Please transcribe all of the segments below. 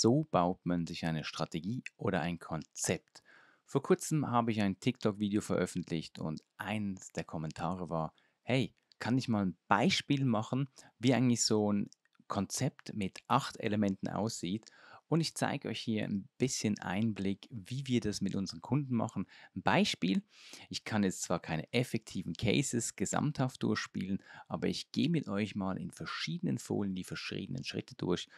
So baut man sich eine Strategie oder ein Konzept. Vor kurzem habe ich ein TikTok-Video veröffentlicht und eins der Kommentare war, hey, kann ich mal ein Beispiel machen, wie eigentlich so ein Konzept mit acht Elementen aussieht? Und ich zeige euch hier ein bisschen Einblick, wie wir das mit unseren Kunden machen. Ein Beispiel, ich kann jetzt zwar keine effektiven Cases gesamthaft durchspielen, aber ich gehe mit euch mal in verschiedenen Folien die verschiedenen Schritte durch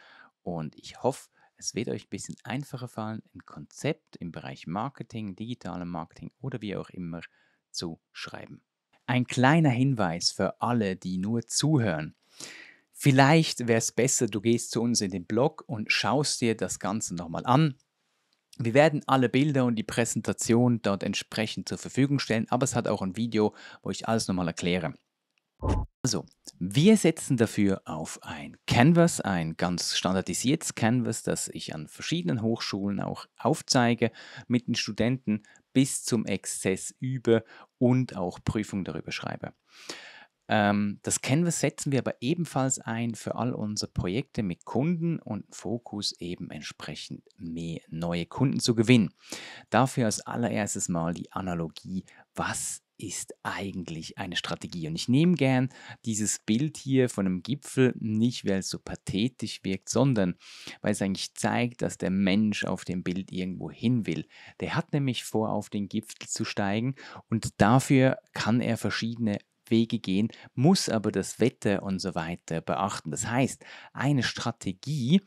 und ich hoffe, es wird euch ein bisschen einfacher fallen, ein Konzept im Bereich Marketing, digitalem Marketing oder wie auch immer zu schreiben. Ein kleiner Hinweis für alle, die nur zuhören. Vielleicht wäre es besser, du gehst zu uns in den Blog und schaust dir das Ganze nochmal an. Wir werden alle Bilder und die Präsentation dort entsprechend zur Verfügung stellen, aber es hat auch ein Video, wo ich alles nochmal erkläre. Also, wir setzen dafür auf ein Canvas, ein ganz standardisiertes Canvas, das ich an verschiedenen Hochschulen auch aufzeige, mit den Studenten bis zum Exzess übe und auch Prüfungen darüber schreibe. Ähm, das Canvas setzen wir aber ebenfalls ein für all unsere Projekte mit Kunden und Fokus eben entsprechend mehr neue Kunden zu gewinnen. Dafür als allererstes mal die Analogie, was ist eigentlich eine Strategie? Und ich nehme gern dieses Bild hier von einem Gipfel nicht, weil es so pathetisch wirkt, sondern weil es eigentlich zeigt, dass der Mensch auf dem Bild irgendwo hin will. Der hat nämlich vor, auf den Gipfel zu steigen und dafür kann er verschiedene Wege gehen, muss aber das Wetter und so weiter beachten. Das heißt, eine Strategie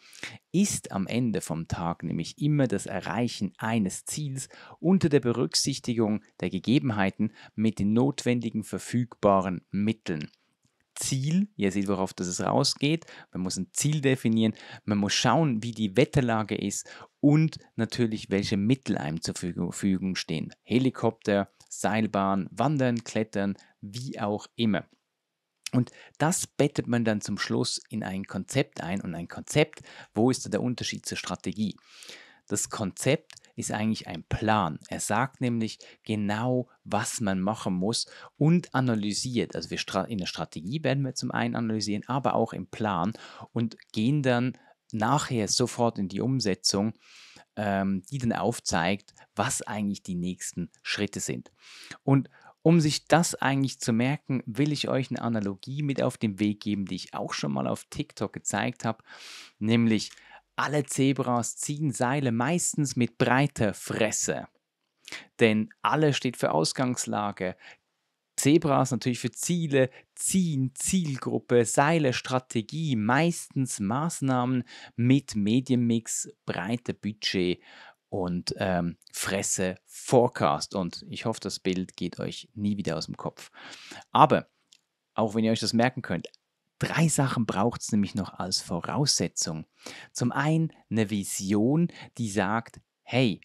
ist am Ende vom Tag nämlich immer das Erreichen eines Ziels unter der Berücksichtigung der Gegebenheiten mit den notwendigen verfügbaren Mitteln. Ziel. Ihr seht, worauf das rausgeht. Man muss ein Ziel definieren. Man muss schauen, wie die Wetterlage ist und natürlich, welche Mittel einem zur Verfügung stehen. Helikopter, Seilbahn, Wandern, Klettern, wie auch immer. Und das bettet man dann zum Schluss in ein Konzept ein. Und ein Konzept, wo ist da der Unterschied zur Strategie? Das Konzept ist eigentlich ein Plan. Er sagt nämlich genau, was man machen muss und analysiert. Also wir in der Strategie werden wir zum einen analysieren, aber auch im Plan und gehen dann nachher sofort in die Umsetzung, ähm, die dann aufzeigt, was eigentlich die nächsten Schritte sind. Und um sich das eigentlich zu merken, will ich euch eine Analogie mit auf den Weg geben, die ich auch schon mal auf TikTok gezeigt habe, nämlich alle Zebras ziehen Seile meistens mit breiter Fresse. Denn alle steht für Ausgangslage, Zebras natürlich für Ziele, Ziehen, Zielgruppe, Seile, Strategie, meistens Maßnahmen mit Medienmix, breite Budget und ähm, Fresse Forecast. Und ich hoffe, das Bild geht euch nie wieder aus dem Kopf. Aber, auch wenn ihr euch das merken könnt, drei Sachen braucht es nämlich noch als Voraussetzung. Zum einen eine Vision, die sagt, hey,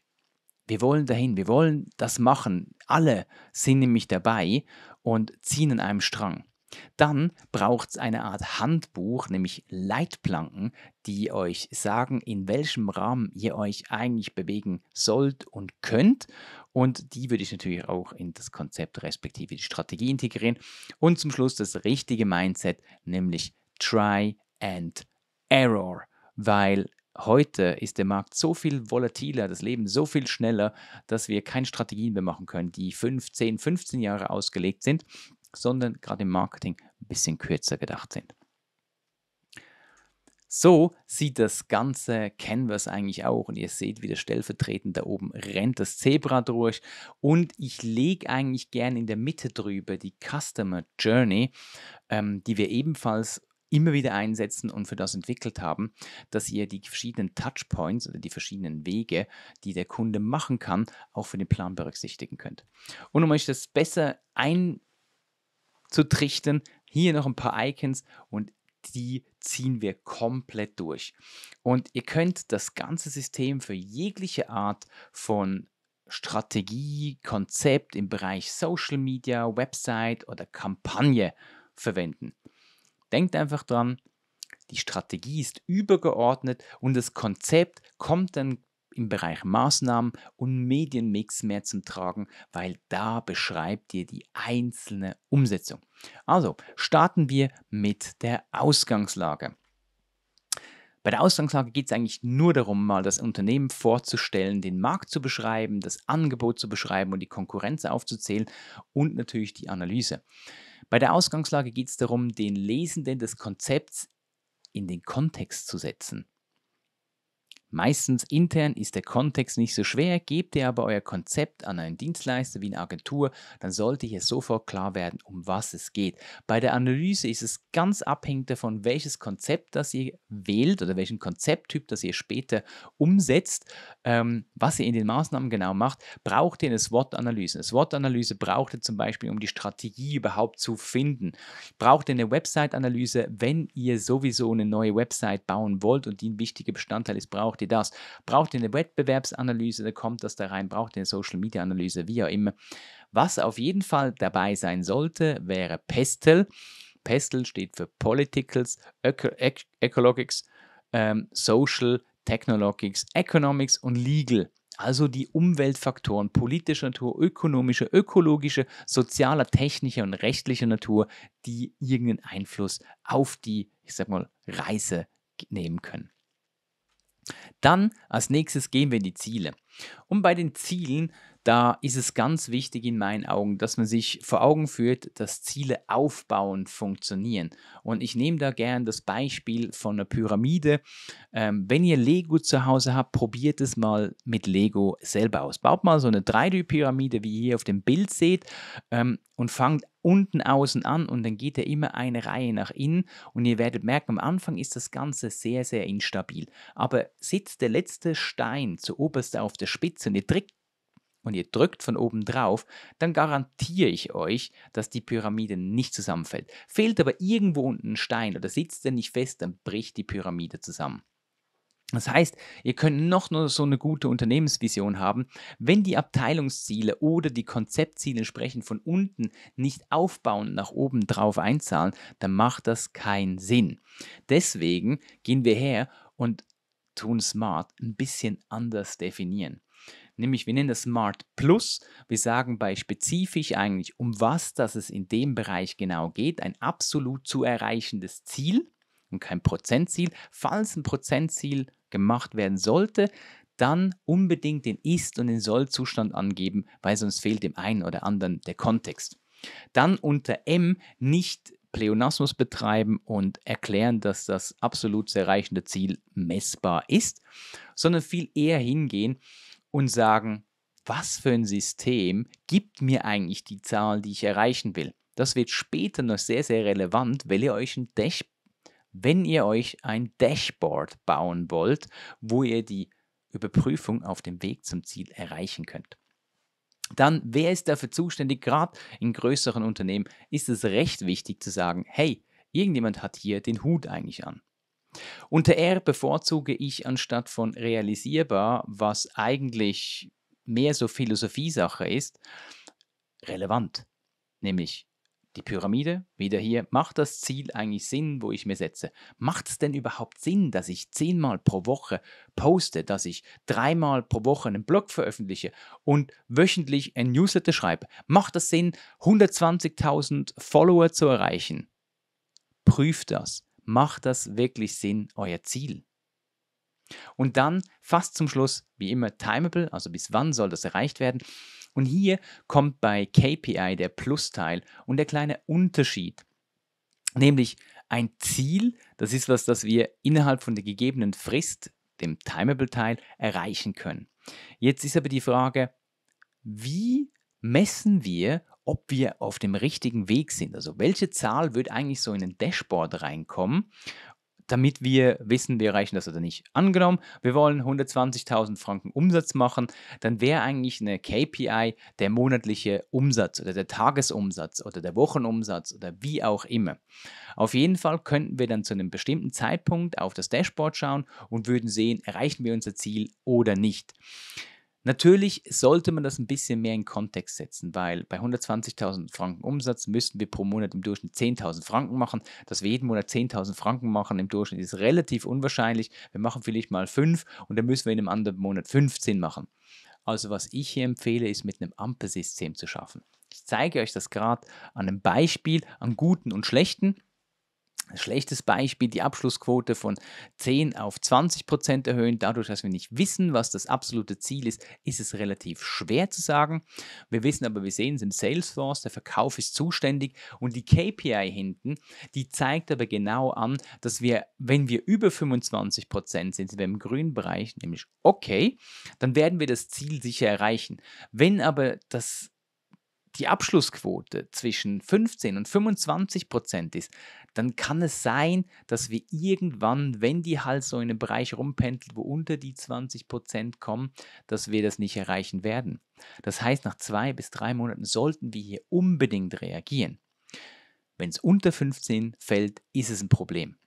wir wollen dahin, wir wollen das machen. Alle sind nämlich dabei und ziehen an einem Strang. Dann braucht es eine Art Handbuch, nämlich Leitplanken, die euch sagen, in welchem Rahmen ihr euch eigentlich bewegen sollt und könnt. Und die würde ich natürlich auch in das Konzept respektive die Strategie integrieren. Und zum Schluss das richtige Mindset, nämlich Try and Error, weil heute ist der Markt so viel volatiler, das Leben so viel schneller, dass wir keine Strategien mehr machen können, die 5, 10, 15 Jahre ausgelegt sind sondern gerade im Marketing ein bisschen kürzer gedacht sind. So sieht das ganze Canvas eigentlich auch und ihr seht wieder stellvertretend da oben rennt das Zebra durch und ich lege eigentlich gern in der Mitte drüber die Customer Journey, ähm, die wir ebenfalls immer wieder einsetzen und für das entwickelt haben, dass ihr die verschiedenen Touchpoints oder die verschiedenen Wege, die der Kunde machen kann, auch für den Plan berücksichtigen könnt. Und um euch das besser ein zu trichten. Hier noch ein paar Icons und die ziehen wir komplett durch. Und ihr könnt das ganze System für jegliche Art von Strategie, Konzept im Bereich Social Media, Website oder Kampagne verwenden. Denkt einfach dran, die Strategie ist übergeordnet und das Konzept kommt dann im Bereich Maßnahmen und Medienmix mehr zum Tragen, weil da beschreibt ihr die einzelne Umsetzung. Also starten wir mit der Ausgangslage. Bei der Ausgangslage geht es eigentlich nur darum, mal das Unternehmen vorzustellen, den Markt zu beschreiben, das Angebot zu beschreiben und die Konkurrenz aufzuzählen und natürlich die Analyse. Bei der Ausgangslage geht es darum, den Lesenden des Konzepts in den Kontext zu setzen. Meistens intern ist der Kontext nicht so schwer, gebt ihr aber euer Konzept an einen Dienstleister wie eine Agentur, dann sollte hier sofort klar werden, um was es geht. Bei der Analyse ist es ganz abhängig davon, welches Konzept das ihr wählt oder welchen Konzepttyp das ihr später umsetzt, ähm, was ihr in den Maßnahmen genau macht, braucht ihr eine SWOT-Analyse. Eine SWOT-Analyse braucht ihr zum Beispiel, um die Strategie überhaupt zu finden. Braucht ihr eine Website-Analyse, wenn ihr sowieso eine neue Website bauen wollt und die ein wichtiger Bestandteil ist, braucht braucht ihr das? Braucht ihr eine Wettbewerbsanalyse? Da kommt das da rein. Braucht ihr eine Social Media Analyse? Wie auch immer. Was auf jeden Fall dabei sein sollte, wäre Pestel. Pestel steht für Politicals, Öko Ec Ecologics, ähm, Social, Technologics, Economics und Legal also die Umweltfaktoren politischer Natur, ökonomischer, ökologischer, sozialer, technischer und rechtlicher Natur, die irgendeinen Einfluss auf die, ich sag mal, Reise nehmen können. Dann als nächstes gehen wir in die Ziele. Und bei den Zielen, da ist es ganz wichtig in meinen Augen, dass man sich vor Augen führt, dass Ziele aufbauen funktionieren. Und ich nehme da gern das Beispiel von einer Pyramide. Ähm, wenn ihr Lego zu Hause habt, probiert es mal mit Lego selber aus. Baut mal so eine 3D-Pyramide, wie ihr hier auf dem Bild seht, ähm, und fangt unten außen an und dann geht er immer eine Reihe nach innen und ihr werdet merken, am Anfang ist das Ganze sehr, sehr instabil. Aber sitzt der letzte Stein zu zuoberst auf der Spitze und ihr drückt und ihr drückt von oben drauf, dann garantiere ich euch, dass die Pyramide nicht zusammenfällt. Fehlt aber irgendwo unten ein Stein oder sitzt er nicht fest, dann bricht die Pyramide zusammen. Das heißt, ihr könnt noch nur so eine gute Unternehmensvision haben, wenn die Abteilungsziele oder die Konzeptziele entsprechend von unten nicht aufbauen, nach oben drauf einzahlen, dann macht das keinen Sinn. Deswegen gehen wir her und tun Smart ein bisschen anders definieren nämlich wir nennen das Smart Plus. Wir sagen bei spezifisch eigentlich, um was dass es in dem Bereich genau geht, ein absolut zu erreichendes Ziel und kein Prozentziel. Falls ein Prozentziel gemacht werden sollte, dann unbedingt den Ist- und den Soll-Zustand angeben, weil sonst fehlt dem einen oder anderen der Kontext. Dann unter M nicht Pleonasmus betreiben und erklären, dass das absolut zu erreichende Ziel messbar ist, sondern viel eher hingehen und sagen, was für ein System gibt mir eigentlich die Zahl, die ich erreichen will. Das wird später noch sehr, sehr relevant, wenn ihr euch ein, Dash wenn ihr euch ein Dashboard bauen wollt, wo ihr die Überprüfung auf dem Weg zum Ziel erreichen könnt. Dann, wer ist dafür zuständig? Gerade in größeren Unternehmen ist es recht wichtig zu sagen, hey, irgendjemand hat hier den Hut eigentlich an. Unter R bevorzuge ich anstatt von realisierbar, was eigentlich mehr so Philosophiesache ist, relevant. Nämlich die Pyramide, wieder hier, macht das Ziel eigentlich Sinn, wo ich mir setze? Macht es denn überhaupt Sinn, dass ich zehnmal pro Woche poste, dass ich dreimal pro Woche einen Blog veröffentliche und wöchentlich ein Newsletter schreibe? Macht es Sinn, 120.000 Follower zu erreichen? Prüf das macht das wirklich Sinn, euer Ziel? Und dann fast zum Schluss, wie immer, timable, also bis wann soll das erreicht werden? Und hier kommt bei KPI der Plusteil und der kleine Unterschied, nämlich ein Ziel, das ist was, das wir innerhalb von der gegebenen Frist, dem timable teil erreichen können. Jetzt ist aber die Frage, wie messen wir, ob wir auf dem richtigen Weg sind. Also welche Zahl wird eigentlich so in ein Dashboard reinkommen, damit wir wissen, wir erreichen das oder nicht. Angenommen, wir wollen 120.000 Franken Umsatz machen, dann wäre eigentlich eine KPI der monatliche Umsatz oder der Tagesumsatz oder der Wochenumsatz oder wie auch immer. Auf jeden Fall könnten wir dann zu einem bestimmten Zeitpunkt auf das Dashboard schauen und würden sehen, erreichen wir unser Ziel oder nicht. Natürlich sollte man das ein bisschen mehr in Kontext setzen, weil bei 120.000 Franken Umsatz müssten wir pro Monat im Durchschnitt 10.000 Franken machen. Dass wir jeden Monat 10.000 Franken machen im Durchschnitt ist relativ unwahrscheinlich. Wir machen vielleicht mal 5 und dann müssen wir in einem anderen Monat 15 machen. Also was ich hier empfehle, ist mit einem Ampelsystem zu schaffen. Ich zeige euch das gerade an einem Beispiel, an guten und schlechten. Schlechtes Beispiel, die Abschlussquote von 10 auf 20 Prozent erhöhen. Dadurch, dass wir nicht wissen, was das absolute Ziel ist, ist es relativ schwer zu sagen. Wir wissen aber, wir sehen es im Salesforce, der Verkauf ist zuständig und die KPI hinten, die zeigt aber genau an, dass wir, wenn wir über 25 Prozent sind, sind wir im grünen Bereich, nämlich okay, dann werden wir das Ziel sicher erreichen. Wenn aber das die Abschlussquote zwischen 15 und 25 Prozent ist, dann kann es sein, dass wir irgendwann, wenn die halt so in einem Bereich rumpendelt, wo unter die 20 Prozent kommen, dass wir das nicht erreichen werden. Das heißt, nach zwei bis drei Monaten sollten wir hier unbedingt reagieren. Wenn es unter 15 fällt, ist es ein Problem.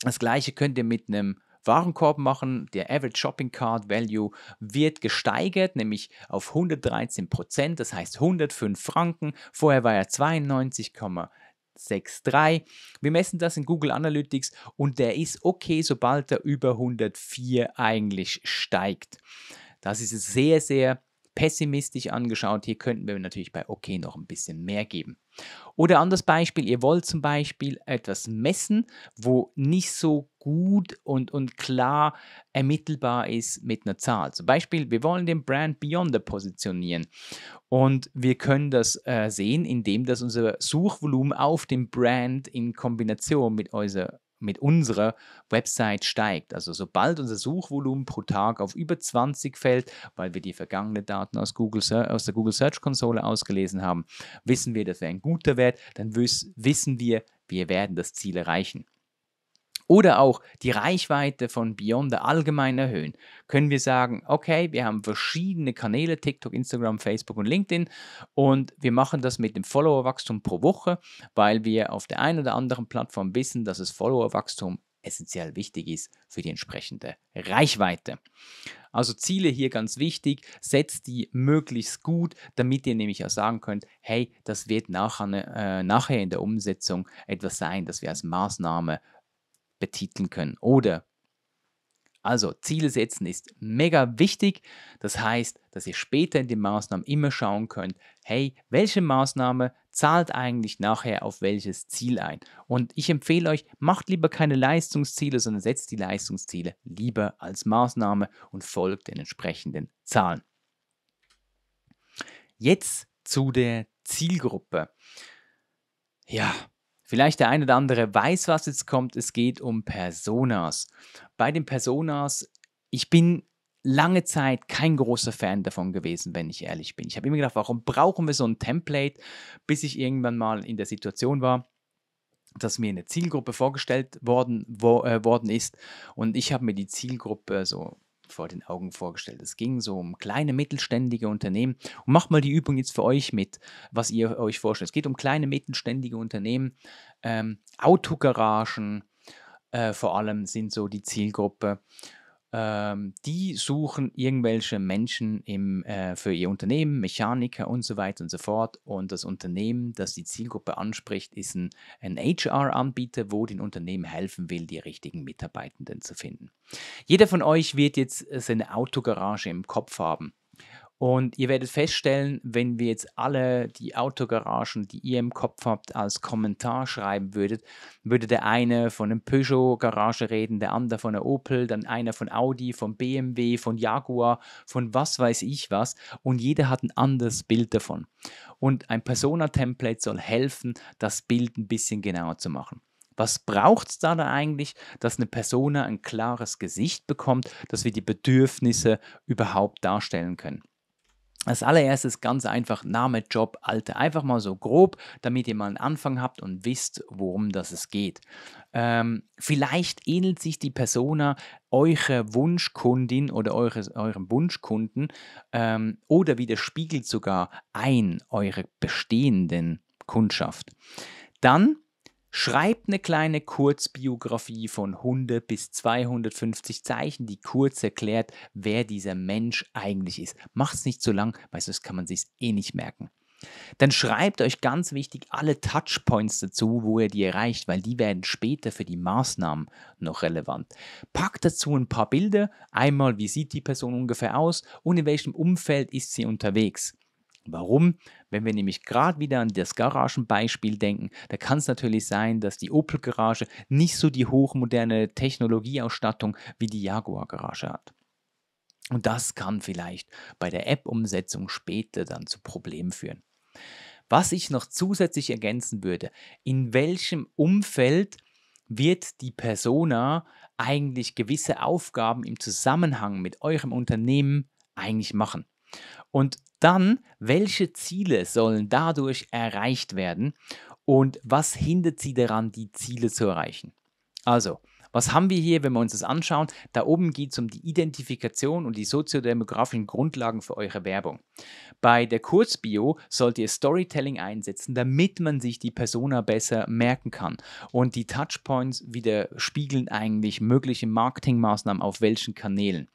Das gleiche könnt ihr mit einem Warenkorb machen. Der Average Shopping Card Value wird gesteigert, nämlich auf 113 Prozent, das heißt 105 Franken. Vorher war er 92, 6,3. Wir messen das in Google Analytics und der ist okay, sobald er über 104 eigentlich steigt. Das ist sehr, sehr pessimistisch angeschaut. Hier könnten wir natürlich bei OK noch ein bisschen mehr geben. Oder anderes Beispiel, ihr wollt zum Beispiel etwas messen, wo nicht so gut und, und klar ermittelbar ist mit einer Zahl. Zum Beispiel, wir wollen den Brand Beyonder positionieren und wir können das äh, sehen, indem das unser Suchvolumen auf dem Brand in Kombination mit unserer mit unserer Website steigt. Also sobald unser Suchvolumen pro Tag auf über 20 fällt, weil wir die vergangenen Daten aus, Google, aus der Google Search Console ausgelesen haben, wissen wir, das wäre ein guter Wert, dann wissen wir, wir werden das Ziel erreichen oder auch die Reichweite von Beyond allgemein erhöhen, können wir sagen, okay, wir haben verschiedene Kanäle, TikTok, Instagram, Facebook und LinkedIn und wir machen das mit dem Followerwachstum pro Woche, weil wir auf der einen oder anderen Plattform wissen, dass das Followerwachstum essentiell wichtig ist für die entsprechende Reichweite. Also Ziele hier ganz wichtig, setzt die möglichst gut, damit ihr nämlich auch sagen könnt, hey, das wird nachher, äh, nachher in der Umsetzung etwas sein, das wir als Maßnahme betiteln können. Oder also Ziele setzen ist mega wichtig. Das heißt, dass ihr später in den Maßnahmen immer schauen könnt, hey, welche Maßnahme zahlt eigentlich nachher auf welches Ziel ein? Und ich empfehle euch, macht lieber keine Leistungsziele, sondern setzt die Leistungsziele lieber als Maßnahme und folgt den entsprechenden Zahlen. Jetzt zu der Zielgruppe. Ja, Vielleicht der eine oder andere weiß, was jetzt kommt. Es geht um Personas. Bei den Personas, ich bin lange Zeit kein großer Fan davon gewesen, wenn ich ehrlich bin. Ich habe immer gedacht, warum brauchen wir so ein Template, bis ich irgendwann mal in der Situation war, dass mir eine Zielgruppe vorgestellt worden, wo, äh, worden ist und ich habe mir die Zielgruppe so vor den Augen vorgestellt. Es ging so um kleine mittelständige Unternehmen. Und macht mal die Übung jetzt für euch mit, was ihr euch vorstellt. Es geht um kleine mittelständige Unternehmen, ähm, Autogaragen äh, vor allem sind so die Zielgruppe ähm, die suchen irgendwelche Menschen im, äh, für ihr Unternehmen, Mechaniker und so weiter und so fort. Und das Unternehmen, das die Zielgruppe anspricht, ist ein, ein HR-Anbieter, wo den Unternehmen helfen will, die richtigen Mitarbeitenden zu finden. Jeder von euch wird jetzt äh, seine Autogarage im Kopf haben. Und ihr werdet feststellen, wenn wir jetzt alle die Autogaragen, die ihr im Kopf habt, als Kommentar schreiben würdet, würde der eine von einem Peugeot-Garage reden, der andere von einer Opel, dann einer von Audi, von BMW, von Jaguar, von was weiß ich was. Und jeder hat ein anderes Bild davon. Und ein Persona-Template soll helfen, das Bild ein bisschen genauer zu machen. Was braucht es da, da eigentlich, dass eine Persona ein klares Gesicht bekommt, dass wir die Bedürfnisse überhaupt darstellen können? Als allererstes ganz einfach Name, Job, Alter. Einfach mal so grob, damit ihr mal einen Anfang habt und wisst, worum das es geht. Ähm, vielleicht ähnelt sich die Persona eurer Wunschkundin oder eures, eurem Wunschkunden ähm, oder widerspiegelt sogar ein eure bestehenden Kundschaft. Dann Schreibt eine kleine Kurzbiografie von 100 bis 250 Zeichen, die kurz erklärt, wer dieser Mensch eigentlich ist. Macht es nicht zu lang, weil sonst kann man sich eh nicht merken. Dann schreibt euch ganz wichtig alle Touchpoints dazu, wo ihr die erreicht, weil die werden später für die Maßnahmen noch relevant. Packt dazu ein paar Bilder, einmal wie sieht die Person ungefähr aus und in welchem Umfeld ist sie unterwegs. Warum? Wenn wir nämlich gerade wieder an das Garagenbeispiel denken, da kann es natürlich sein, dass die Opel-Garage nicht so die hochmoderne Technologieausstattung wie die Jaguar-Garage hat. Und das kann vielleicht bei der App-Umsetzung später dann zu Problemen führen. Was ich noch zusätzlich ergänzen würde, in welchem Umfeld wird die Persona eigentlich gewisse Aufgaben im Zusammenhang mit eurem Unternehmen eigentlich machen? Und dann, welche Ziele sollen dadurch erreicht werden und was hindert sie daran, die Ziele zu erreichen? Also, was haben wir hier, wenn wir uns das anschauen? Da oben geht es um die Identifikation und die soziodemografischen Grundlagen für eure Werbung. Bei der Kurzbio sollt ihr Storytelling einsetzen, damit man sich die Persona besser merken kann. Und die Touchpoints widerspiegeln eigentlich mögliche Marketingmaßnahmen auf welchen Kanälen.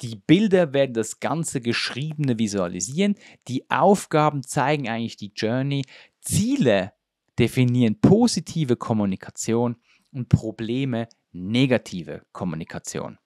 Die Bilder werden das ganze Geschriebene visualisieren. Die Aufgaben zeigen eigentlich die Journey. Ziele definieren positive Kommunikation und Probleme negative Kommunikation.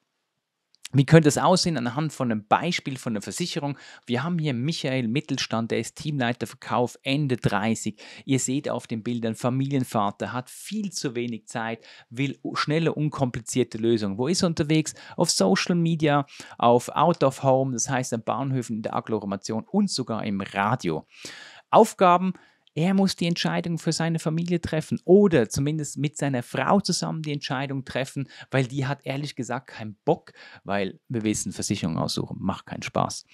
Wie könnte es aussehen anhand von einem Beispiel von einer Versicherung? Wir haben hier Michael Mittelstand, der ist Teamleiter Verkauf Ende 30. Ihr seht auf den Bildern, Familienvater, hat viel zu wenig Zeit, will schnelle, unkomplizierte Lösungen. Wo ist er unterwegs? Auf Social Media, auf Out of Home, das heißt an Bahnhöfen, in der Agglomeration und sogar im Radio. Aufgaben er muss die Entscheidung für seine Familie treffen oder zumindest mit seiner Frau zusammen die Entscheidung treffen, weil die hat ehrlich gesagt keinen Bock, weil wir wissen, Versicherung aussuchen macht keinen Spaß.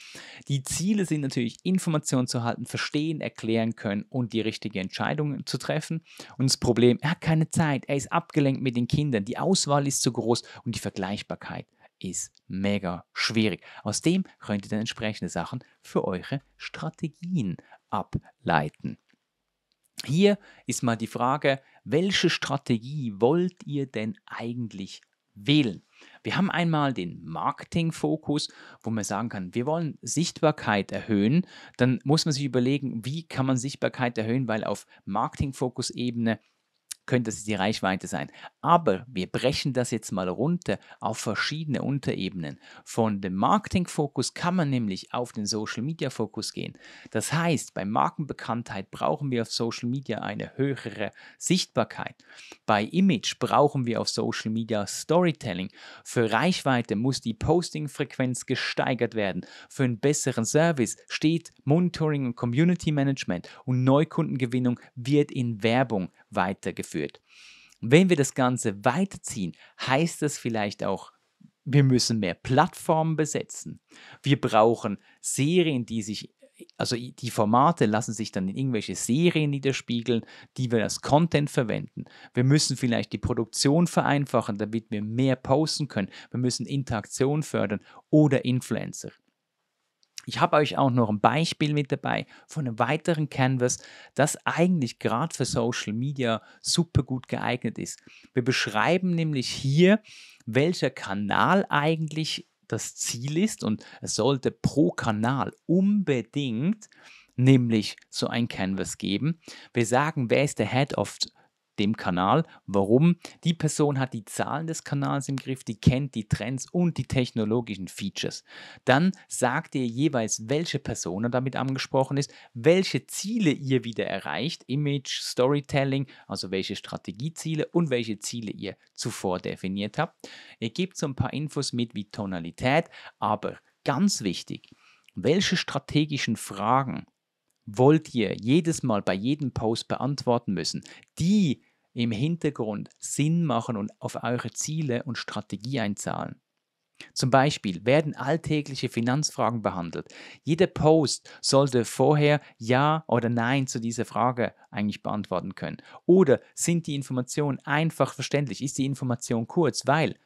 Die Ziele sind natürlich, Informationen zu halten, verstehen, erklären können und die richtige Entscheidung zu treffen. Und das Problem, er hat keine Zeit, er ist abgelenkt mit den Kindern, die Auswahl ist zu groß und die Vergleichbarkeit ist mega schwierig. Aus dem könnt ihr dann entsprechende Sachen für eure Strategien ableiten. Hier ist mal die Frage, welche Strategie wollt ihr denn eigentlich wählen? Wir haben einmal den Marketing-Fokus, wo man sagen kann, wir wollen Sichtbarkeit erhöhen. Dann muss man sich überlegen, wie kann man Sichtbarkeit erhöhen, weil auf Marketing-Fokus-Ebene könnte es die Reichweite sein. Aber wir brechen das jetzt mal runter auf verschiedene Unterebenen. Von dem Marketing-Fokus kann man nämlich auf den Social-Media-Fokus gehen. Das heißt, bei Markenbekanntheit brauchen wir auf Social Media eine höhere Sichtbarkeit. Bei Image brauchen wir auf Social Media Storytelling. Für Reichweite muss die Posting-Frequenz gesteigert werden. Für einen besseren Service steht Monitoring und Community Management und Neukundengewinnung wird in Werbung weitergeführt. Wenn wir das Ganze weiterziehen, heißt das vielleicht auch, wir müssen mehr Plattformen besetzen. Wir brauchen Serien, die sich also die Formate lassen sich dann in irgendwelche Serien niederspiegeln, die wir als Content verwenden. Wir müssen vielleicht die Produktion vereinfachen, damit wir mehr posten können. Wir müssen Interaktion fördern oder Influencer. Ich habe euch auch noch ein Beispiel mit dabei von einem weiteren Canvas, das eigentlich gerade für Social Media super gut geeignet ist. Wir beschreiben nämlich hier, welcher Kanal eigentlich das Ziel ist und es sollte pro Kanal unbedingt nämlich so ein Canvas geben. Wir sagen, wer ist der Head of dem Kanal. Warum? Die Person hat die Zahlen des Kanals im Griff, die kennt die Trends und die technologischen Features. Dann sagt ihr jeweils, welche Person damit angesprochen ist, welche Ziele ihr wieder erreicht, Image, Storytelling, also welche Strategieziele und welche Ziele ihr zuvor definiert habt. Ihr gebt so ein paar Infos mit wie Tonalität, aber ganz wichtig, welche strategischen Fragen wollt ihr jedes Mal bei jedem Post beantworten müssen? Die im Hintergrund Sinn machen und auf eure Ziele und Strategie einzahlen. Zum Beispiel werden alltägliche Finanzfragen behandelt. Jeder Post sollte vorher Ja oder Nein zu dieser Frage eigentlich beantworten können. Oder sind die Informationen einfach verständlich? Ist die Information kurz? Weil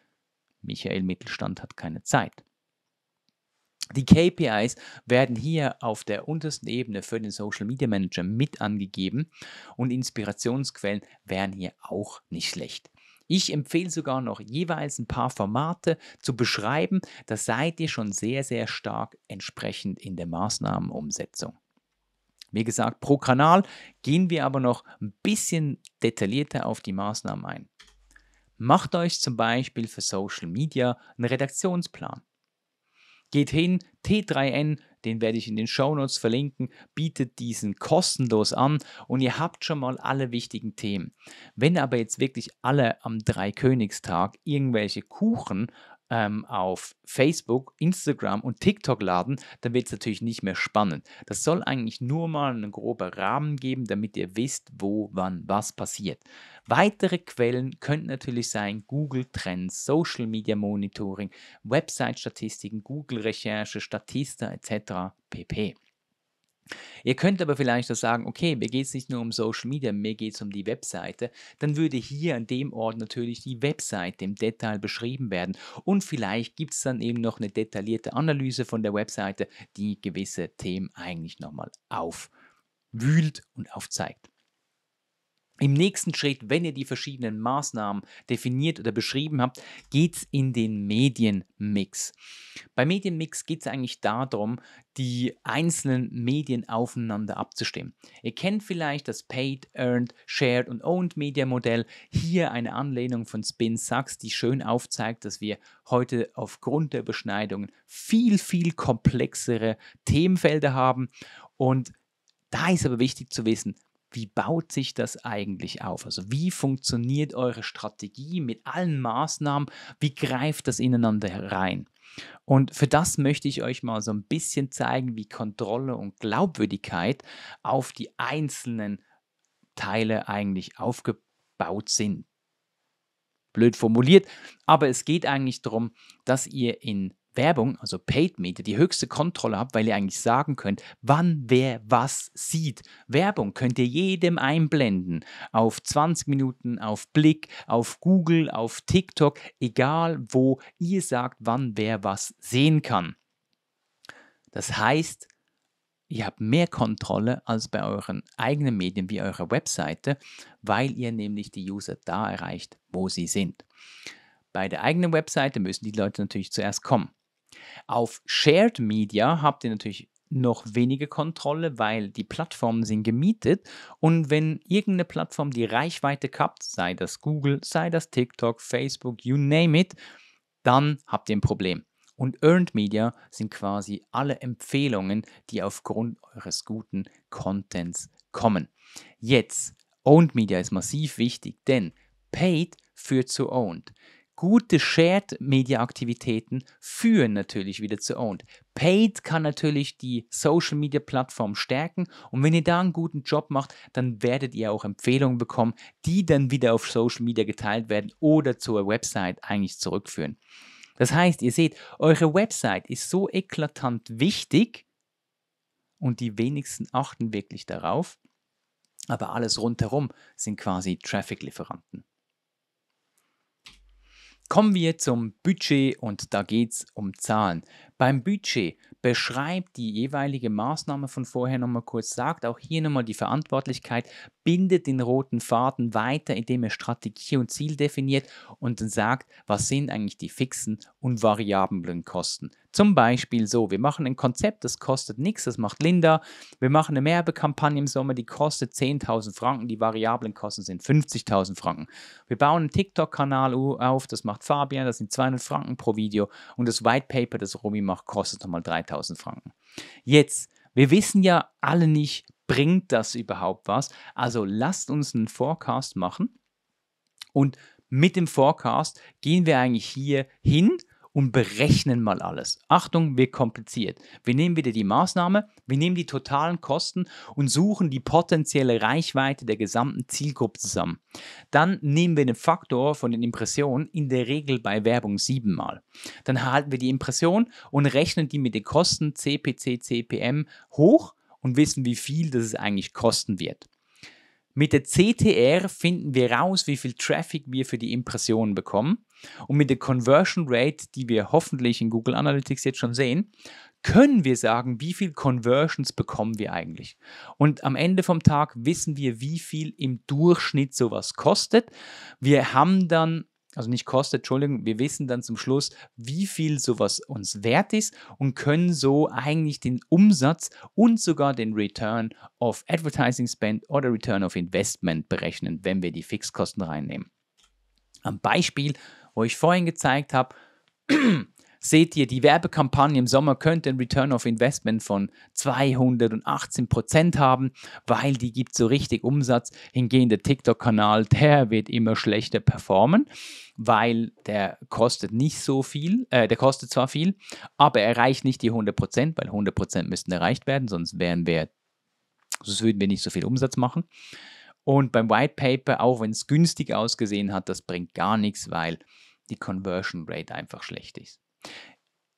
Michael Mittelstand hat keine Zeit. Die KPIs werden hier auf der untersten Ebene für den Social Media Manager mit angegeben und Inspirationsquellen wären hier auch nicht schlecht. Ich empfehle sogar noch jeweils ein paar Formate zu beschreiben. Da seid ihr schon sehr, sehr stark entsprechend in der Maßnahmenumsetzung. Wie gesagt, pro Kanal gehen wir aber noch ein bisschen detaillierter auf die Maßnahmen ein. Macht euch zum Beispiel für Social Media einen Redaktionsplan. Geht hin, T3N, den werde ich in den Show Notes verlinken, bietet diesen kostenlos an und ihr habt schon mal alle wichtigen Themen. Wenn aber jetzt wirklich alle am Dreikönigstag irgendwelche Kuchen ähm, auf Facebook, Instagram und TikTok laden, dann wird es natürlich nicht mehr spannend. Das soll eigentlich nur mal einen groben Rahmen geben, damit ihr wisst, wo, wann, was passiert. Weitere Quellen könnten natürlich sein Google Trends, Social Media Monitoring, Website-Statistiken, Google-Recherche, Statista etc. pp. Ihr könnt aber vielleicht auch sagen, okay, mir geht es nicht nur um Social Media, mir geht es um die Webseite. Dann würde hier an dem Ort natürlich die Webseite im Detail beschrieben werden. Und vielleicht gibt es dann eben noch eine detaillierte Analyse von der Webseite, die gewisse Themen eigentlich nochmal aufwühlt und aufzeigt. Im nächsten Schritt, wenn ihr die verschiedenen Maßnahmen definiert oder beschrieben habt, geht es in den Medienmix. Bei Medienmix geht es eigentlich darum, die einzelnen Medien aufeinander abzustimmen. Ihr kennt vielleicht das Paid, Earned, Shared und Owned Media Modell. Hier eine Anlehnung von Spin Sachs, die schön aufzeigt, dass wir heute aufgrund der Beschneidungen viel, viel komplexere Themenfelder haben und da ist aber wichtig zu wissen, wie baut sich das eigentlich auf? Also wie funktioniert eure Strategie mit allen Maßnahmen? Wie greift das ineinander rein? Und für das möchte ich euch mal so ein bisschen zeigen, wie Kontrolle und Glaubwürdigkeit auf die einzelnen Teile eigentlich aufgebaut sind. Blöd formuliert, aber es geht eigentlich darum, dass ihr in Werbung, also Paid Media, die höchste Kontrolle habt, weil ihr eigentlich sagen könnt, wann wer was sieht. Werbung könnt ihr jedem einblenden. Auf 20 Minuten, auf Blick, auf Google, auf TikTok, egal wo ihr sagt, wann wer was sehen kann. Das heißt, ihr habt mehr Kontrolle als bei euren eigenen Medien wie eurer Webseite, weil ihr nämlich die User da erreicht, wo sie sind. Bei der eigenen Webseite müssen die Leute natürlich zuerst kommen. Auf Shared Media habt ihr natürlich noch weniger Kontrolle, weil die Plattformen sind gemietet und wenn irgendeine Plattform die Reichweite kappt, sei das Google, sei das TikTok, Facebook, you name it, dann habt ihr ein Problem. Und Earned Media sind quasi alle Empfehlungen, die aufgrund eures guten Contents kommen. Jetzt, Owned Media ist massiv wichtig, denn Paid führt zu Owned gute Shared-Media-Aktivitäten führen natürlich wieder zu Owned. Paid kann natürlich die Social-Media-Plattform stärken und wenn ihr da einen guten Job macht, dann werdet ihr auch Empfehlungen bekommen, die dann wieder auf Social-Media geteilt werden oder zur Website eigentlich zurückführen. Das heißt, ihr seht, eure Website ist so eklatant wichtig und die wenigsten achten wirklich darauf, aber alles rundherum sind quasi Traffic-Lieferanten. Kommen wir zum Budget und da geht es um Zahlen. Beim Budget beschreibt die jeweilige Maßnahme von vorher nochmal kurz, sagt auch hier nochmal die Verantwortlichkeit, bindet den roten Faden weiter, indem er Strategie und Ziel definiert und dann sagt, was sind eigentlich die fixen und variablen Kosten. Zum Beispiel so, wir machen ein Konzept, das kostet nichts, das macht Linda. Wir machen eine Werbekampagne im Sommer, die kostet 10.000 Franken, die variablen Kosten sind 50.000 Franken. Wir bauen einen TikTok-Kanal auf, das macht Fabian, das sind 200 Franken pro Video und das White Paper, das Romy macht, kostet nochmal 3.000 Franken. Jetzt, wir wissen ja alle nicht, bringt das überhaupt was? Also lasst uns einen Forecast machen und mit dem Forecast gehen wir eigentlich hier hin und berechnen mal alles. Achtung, wird kompliziert. Wir nehmen wieder die Maßnahme, wir nehmen die totalen Kosten und suchen die potenzielle Reichweite der gesamten Zielgruppe zusammen. Dann nehmen wir den Faktor von den Impressionen, in der Regel bei Werbung siebenmal. Dann halten wir die Impression und rechnen die mit den Kosten CPC, CPM hoch und wissen, wie viel das es eigentlich kosten wird. Mit der CTR finden wir raus, wie viel Traffic wir für die Impressionen bekommen. Und mit der Conversion Rate, die wir hoffentlich in Google Analytics jetzt schon sehen, können wir sagen, wie viel Conversions bekommen wir eigentlich. Und am Ende vom Tag wissen wir, wie viel im Durchschnitt sowas kostet. Wir haben dann also nicht kostet, Entschuldigung, wir wissen dann zum Schluss, wie viel sowas uns wert ist und können so eigentlich den Umsatz und sogar den Return of Advertising Spend oder Return of Investment berechnen, wenn wir die Fixkosten reinnehmen. Am Beispiel, wo ich vorhin gezeigt habe, seht ihr, die Werbekampagne im Sommer könnte ein Return of Investment von 218 Prozent haben, weil die gibt so richtig Umsatz. Hingegen der TikTok-Kanal, der wird immer schlechter performen, weil der kostet nicht so viel, äh, der kostet zwar viel, aber er erreicht nicht die 100 Prozent, weil 100 Prozent müssten erreicht werden, sonst wären wir, sonst würden wir nicht so viel Umsatz machen. Und beim White Paper, auch wenn es günstig ausgesehen hat, das bringt gar nichts, weil die Conversion Rate einfach schlecht ist.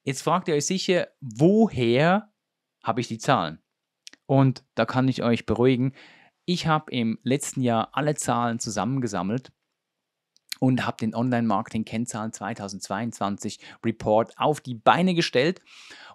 Jetzt fragt ihr euch sicher, woher habe ich die Zahlen? Und da kann ich euch beruhigen. Ich habe im letzten Jahr alle Zahlen zusammengesammelt und habe den Online-Marketing-Kennzahlen 2022 Report auf die Beine gestellt.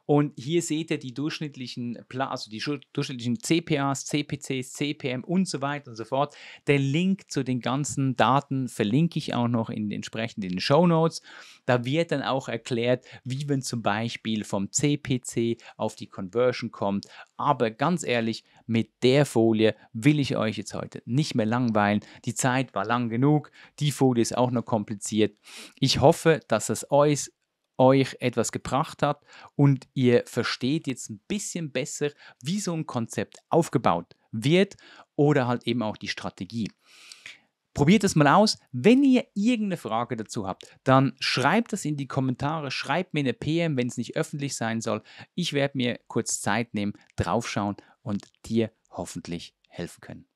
Und hier seht ihr die durchschnittlichen, also die durchschnittlichen CPAs, CPCs, CPM und so weiter und so fort. Der Link zu den ganzen Daten verlinke ich auch noch in, entsprechend in den Show Notes. Da wird dann auch erklärt, wie man zum Beispiel vom CPC auf die Conversion kommt. Aber ganz ehrlich, mit der Folie will ich euch jetzt heute nicht mehr langweilen. Die Zeit war lang genug. Die Folie ist auch noch kompliziert. Ich hoffe, dass es euch euch etwas gebracht hat und ihr versteht jetzt ein bisschen besser, wie so ein Konzept aufgebaut wird oder halt eben auch die Strategie. Probiert es mal aus. Wenn ihr irgendeine Frage dazu habt, dann schreibt es in die Kommentare, schreibt mir eine PM, wenn es nicht öffentlich sein soll. Ich werde mir kurz Zeit nehmen, draufschauen und dir hoffentlich helfen können.